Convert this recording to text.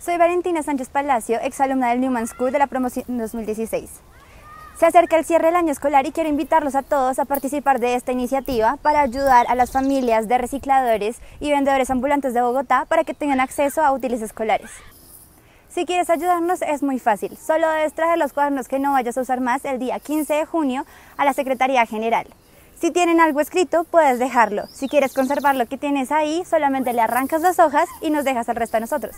Soy Valentina Sánchez Palacio, exalumna del Newman School de la promoción 2016. Se acerca el cierre del año escolar y quiero invitarlos a todos a participar de esta iniciativa para ayudar a las familias de recicladores y vendedores ambulantes de Bogotá para que tengan acceso a útiles escolares. Si quieres ayudarnos es muy fácil, solo debes traer los cuadernos que no vayas a usar más el día 15 de junio a la Secretaría General. Si tienen algo escrito, puedes dejarlo. Si quieres conservar lo que tienes ahí, solamente le arrancas las hojas y nos dejas el resto a nosotros.